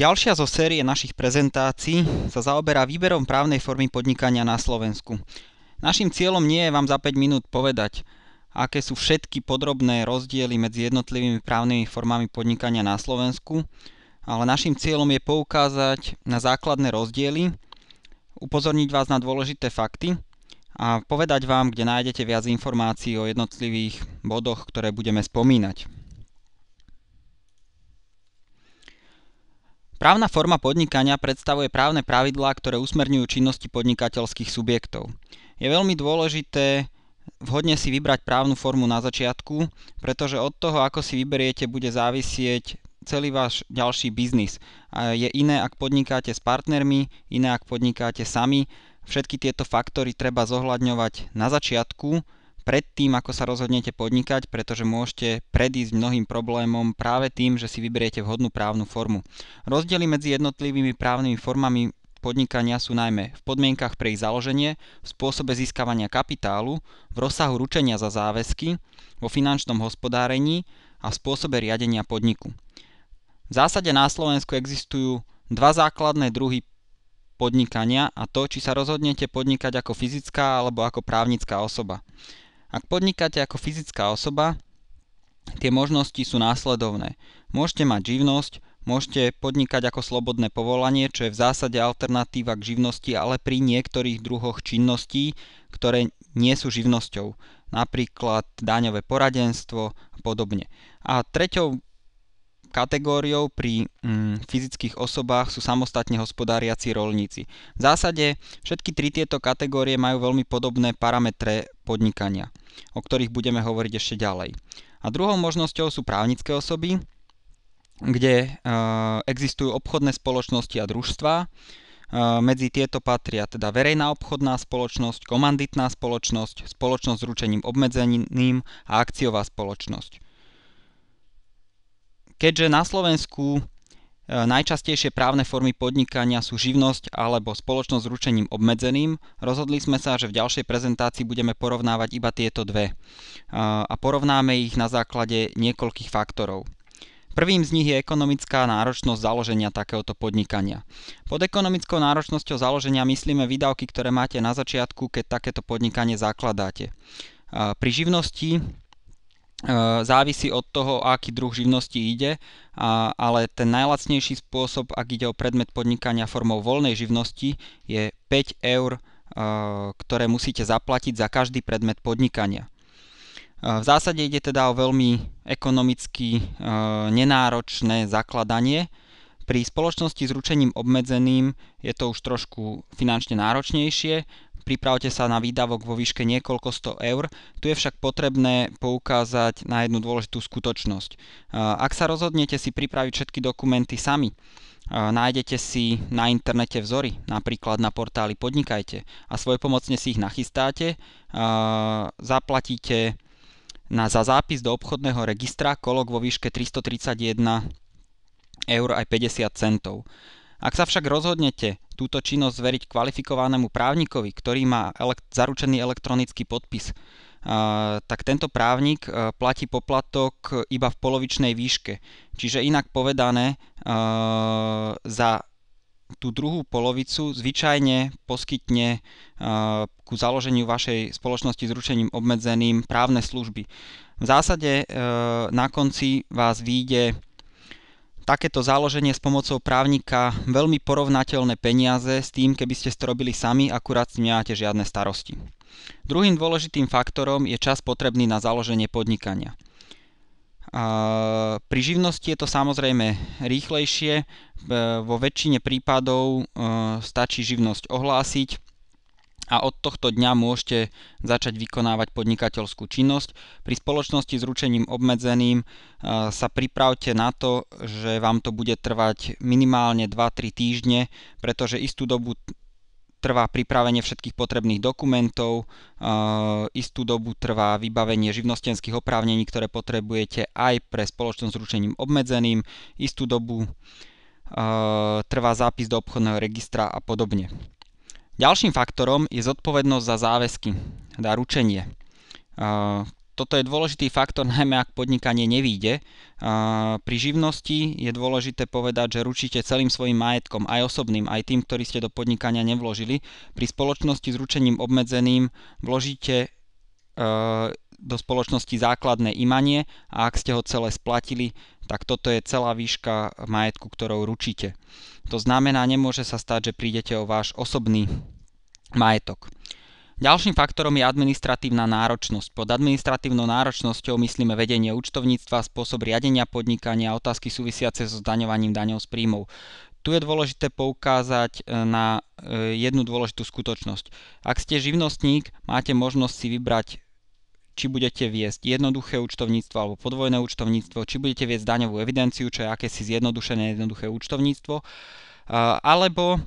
Ďalšia zo série našich prezentácií sa zaoberá výberom právnej formy podnikania na Slovensku. Našim cieľom nie je vám za 5 minút povedať, aké sú všetky podrobné rozdiely medzi jednotlivými právnymi formami podnikania na Slovensku, ale našim cieľom je poukázať na základné rozdiely, upozorniť vás na dôležité fakty a povedať vám, kde nájdete viac informácií o jednotlivých bodoch, ktoré budeme spomínať. Právna forma podnikania predstavuje právne pravidlá, ktoré usmerňujú činnosti podnikateľských subjektov. Je veľmi dôležité vhodne si vybrať právnu formu na začiatku, pretože od toho, ako si vyberiete, bude závisieť celý váš ďalší biznis. Je iné, ak podnikáte s partnermi, iné, ak podnikáte sami. Všetky tieto faktory treba zohľadňovať na začiatku, pred tým, ako sa rozhodnete podnikať, pretože môžete predísť mnohým problémom práve tým, že si vyberiete vhodnú právnu formu. Rozdiely medzi jednotlivými právnymi formami podnikania sú najmä v podmienkach pre ich založenie, v spôsobe získavania kapitálu, v rozsahu ručenia za záväzky, vo finančnom hospodárení a v spôsobe riadenia podniku. V zásade na Slovensku existujú dva základné druhy podnikania a to, či sa rozhodnete podnikať ako fyzická alebo ako právnická osoba. Ak podnikáte ako fyzická osoba, tie možnosti sú následovné. Môžete mať živnosť, môžete podnikať ako slobodné povolanie, čo je v zásade alternatíva k živnosti, ale pri niektorých druhoch činností, ktoré nie sú živnosťou, napríklad daňové poradenstvo a podobne. A treťou kategóriou pri mm, fyzických osobách sú samostatne hospodáriaci rolníci. V zásade všetky tri tieto kategórie majú veľmi podobné parametre podnikania o ktorých budeme hovoriť ešte ďalej. A druhou možnosťou sú právnické osoby, kde e, existujú obchodné spoločnosti a družstva. E, medzi tieto patria teda verejná obchodná spoločnosť, komanditná spoločnosť, spoločnosť s ručením obmedzeným a akciová spoločnosť. Keďže na Slovensku E, najčastejšie právne formy podnikania sú živnosť alebo spoločnosť s ručením obmedzeným. Rozhodli sme sa, že v ďalšej prezentácii budeme porovnávať iba tieto dve e, a porovnáme ich na základe niekoľkých faktorov. Prvým z nich je ekonomická náročnosť založenia takéhoto podnikania. Pod ekonomickou náročnosťou založenia myslíme výdavky, ktoré máte na začiatku, keď takéto podnikanie zakladáte. E, pri živnosti Ehm, závisí od toho, aký druh živnosti ide, a, ale ten najlacnejší spôsob, ak ide o predmet podnikania formou voľnej živnosti, je 5 eur, a, ehm, ktoré musíte zaplatiť za každý predmet podnikania. A ehm, v zásade ide teda o veľmi ekonomicky a, nenáročné zakladanie. Pri spoločnosti s ručením obmedzeným je to už trošku finančne náročnejšie pripravte sa na výdavok vo výške niekoľko 100 eur, tu je však potrebné poukázať na jednu dôležitú skutočnosť. Ak sa rozhodnete si pripraviť všetky dokumenty sami, nájdete si na internete vzory, napríklad na portáli Podnikajte a pomocne si ich nachystáte, zaplatíte na, za zápis do obchodného registra kolok vo výške 331 eur aj 50 centov. Ak sa však rozhodnete túto činnosť zveriť kvalifikovanému právnikovi, ktorý má elekt- zaručený elektronický podpis, tak tento právnik e, platí poplatok iba v polovičnej výške. Čiže inak povedané, e, za tú druhú polovicu zvyčajne poskytne e, ku založeniu vašej spoločnosti s ručením obmedzeným právne služby. V zásade na konci vás vyjde takéto založenie s pomocou právnika veľmi porovnateľné peniaze s tým, keby ste to robili sami, akurát nemáte žiadne starosti. Druhým dôležitým faktorom je čas potrebný na založenie podnikania. Pri živnosti je to samozrejme rýchlejšie, e, vo väčšine prípadov e, stačí živnosť ohlásiť, a od tohto dňa môžete začať vykonávať podnikateľskú činnosť. Pri spoločnosti s ručením obmedzeným e, sa pripravte na to, že vám to bude trvať minimálne 2-3 týždne, pretože istú dobu trvá pripravenie všetkých potrebných dokumentov, e, istú dobu trvá vybavenie živnostenských oprávnení, ktoré potrebujete aj pre spoločnosť s ručením obmedzeným, istú dobu e, trvá zápis do obchodného registra a podobne. Ďalším faktorom je zodpovednosť za záväzky, teda ručenie. Toto je dôležitý faktor, najmä ak podnikanie nevíde. Pri živnosti je dôležité povedať, že ručíte celým svojim majetkom, aj osobným, aj tým, ktorý ste do podnikania nevložili. Pri spoločnosti s ručením obmedzeným vložíte e, do spoločnosti základné imanie a ak ste ho celé splatili, tak toto je celá výška majetku, ktorou ručíte. To znamená, nemôže sa stať, že prídete o váš osobný majetok. Ďalším faktorom je administratívna náročnosť. Pod administratívnou náročnosťou myslíme vedenie účtovníctva, spôsob riadenia podnikania a otázky súvisiace so zdaňovaním daňov z príjmov. Tu je dôležité poukázať e, na e, jednu dôležitú skutočnosť. Ak ste živnostník, máte možnosť si vybrať či budete viesť jednoduché účtovníctvo alebo podvojné účtovníctvo, či budete viesť daňovú evidenciu, čo je akési zjednodušené jednoduché účtovníctvo, alebo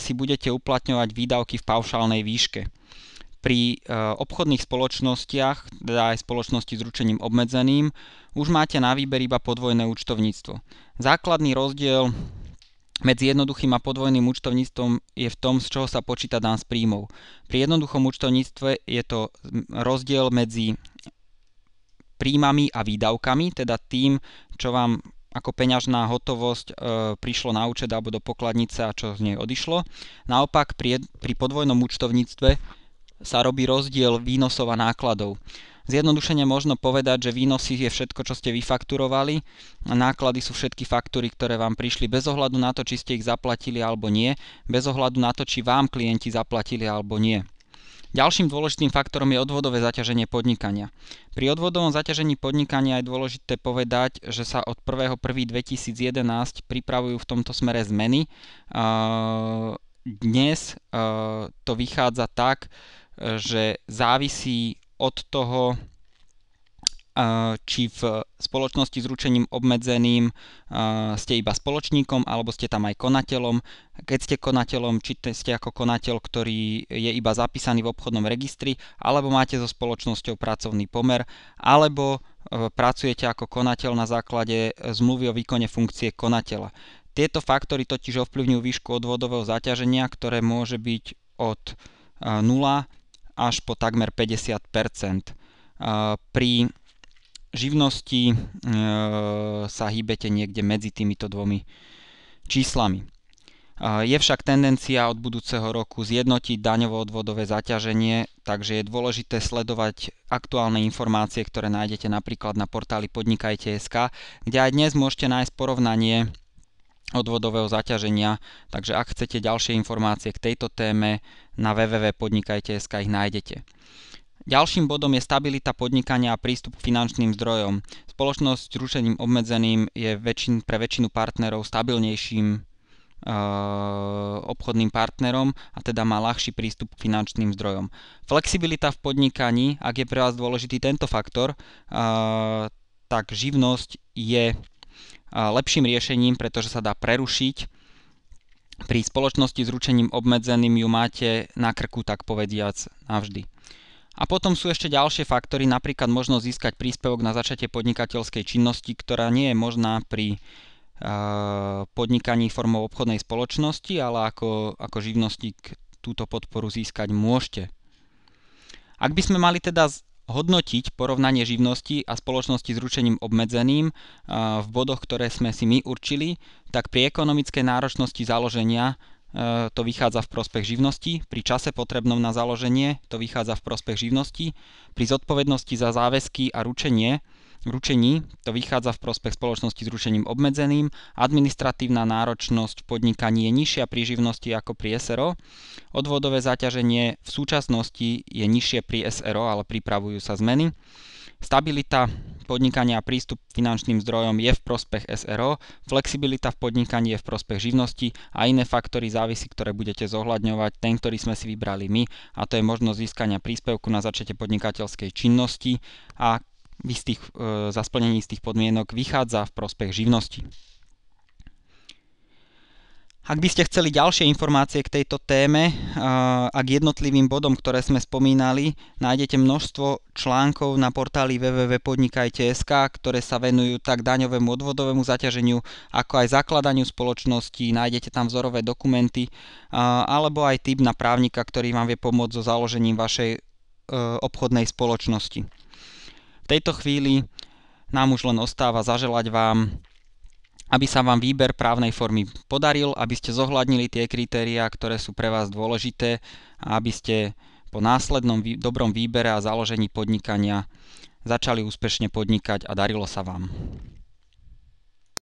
si budete uplatňovať výdavky v paušálnej výške. Pri e, obchodných spoločnostiach, teda aj spoločnosti s ručením obmedzeným, už máte na výber iba podvojné účtovníctvo. Základný rozdiel medzi jednoduchým a podvojným účtovníctvom je v tom, z čoho sa počíta dan z príjmov. Pri jednoduchom účtovníctve je to rozdiel medzi príjmami a výdavkami, teda tým, čo vám ako peňažná hotovosť e, prišlo na účet alebo do pokladnice a čo z nej odišlo. Naopak pri, pri podvojnom účtovníctve sa robí rozdiel výnosov a nákladov. Zjednodušene možno povedať, že výnosy je všetko, čo ste vyfakturovali, a náklady sú všetky faktúry, ktoré vám prišli bez ohľadu na to, či ste ich zaplatili alebo nie, bez ohľadu na to, či vám klienti zaplatili alebo nie. Ďalším dôležitým faktorom je odvodové zaťaženie podnikania. Pri odvodovom zaťažení podnikania je dôležité povedať, že sa od 1.1.2011 pripravujú v tomto smere zmeny. Dnes to vychádza tak, že závisí od toho, či v spoločnosti s ručením obmedzeným ste iba spoločníkom, alebo ste tam aj konateľom. Keď ste konateľom, či ste ako konateľ, ktorý je iba zapísaný v obchodnom registri, alebo máte so spoločnosťou pracovný pomer, alebo e, pracujete ako konateľ na základe zmluvy o výkone funkcie konateľa. Tieto faktory totiž ovplyvňujú výšku odvodového zaťaženia, ktoré môže byť od 0 e, až po takmer 50 e, Pri živnosti e, sa hýbete niekde medzi týmito dvomi číslami. E, je však tendencia od budúceho roku zjednotiť daňovo-odvodové zaťaženie, takže je dôležité sledovať aktuálne informácie, ktoré nájdete napríklad na portáli podnikajte.sk, kde aj dnes môžete nájsť porovnanie odvodového zaťaženia, takže ak chcete ďalšie informácie k tejto téme, na www.podnikajte.sk ich nájdete. Ďalším bodom je stabilita podnikania a prístup k finančným zdrojom. Spoločnosť s rušením obmedzeným je väčšin, pre väčšinu partnerov stabilnejším e, obchodným partnerom a teda má ľahší prístup k finančným zdrojom. Flexibilita v podnikaní, ak je pre vás dôležitý tento faktor, e, tak živnosť je eh, lepším riešením, pretože sa dá prerušiť pri spoločnosti s ručením obmedzeným ju máte na krku, tak povediac, navždy. A potom sú ešte ďalšie faktory, napríklad možnosť získať príspevok na začatie podnikateľskej činnosti, ktorá nie je možná pri eh, podnikaní formou obchodnej spoločnosti, ale ako, ako živnostník túto podporu získať môžete. Ak by sme mali teda hodnotiť porovnanie živnosti a spoločnosti s ručením obmedzeným v bodoch, ktoré sme si my určili, tak pri ekonomickej náročnosti založenia to vychádza v prospech živnosti, pri čase potrebnom na založenie to vychádza v prospech živnosti, pri zodpovednosti za záväzky a ručenie ručení to vychádza v prospech spoločnosti s ručením obmedzeným, administratívna náročnosť v podnikaní je nižšia pri živnosti ako pri SRO, odvodové zaťaženie v súčasnosti je nižšie pri SRO, ale pripravujú sa zmeny, stabilita podnikania a prístup k finančným zdrojom je v prospech SRO, flexibilita v podnikaní je v prospech živnosti a iné faktory závisí, ktoré budete zohľadňovať, ten, ktorý sme si vybrali my, a to je možnosť získania príspevku na začiatie podnikateľskej činnosti a istých, e, za splnenie istých podmienok vychádza v prospech živnosti. Ak by ste chceli ďalšie informácie k tejto téme e, a k jednotlivým bodom, ktoré sme spomínali, nájdete množstvo článkov na portáli www.podnikajte.sk, ktoré sa venujú tak daňovému odvodovému zaťaženiu, ako aj zakladaniu spoločnosti, nájdete tam vzorové dokumenty, e, alebo aj typ na právnika, ktorý vám vie pomôcť so založením vašej e, obchodnej spoločnosti tejto chvíli nám už len ostáva zaželať vám, aby sa vám výber právnej formy podaril, aby ste zohľadnili tie kritériá, ktoré sú pre vás dôležité a aby ste po následnom vý, dobrom výbere a založení podnikania začali úspešne podnikať a darilo sa vám.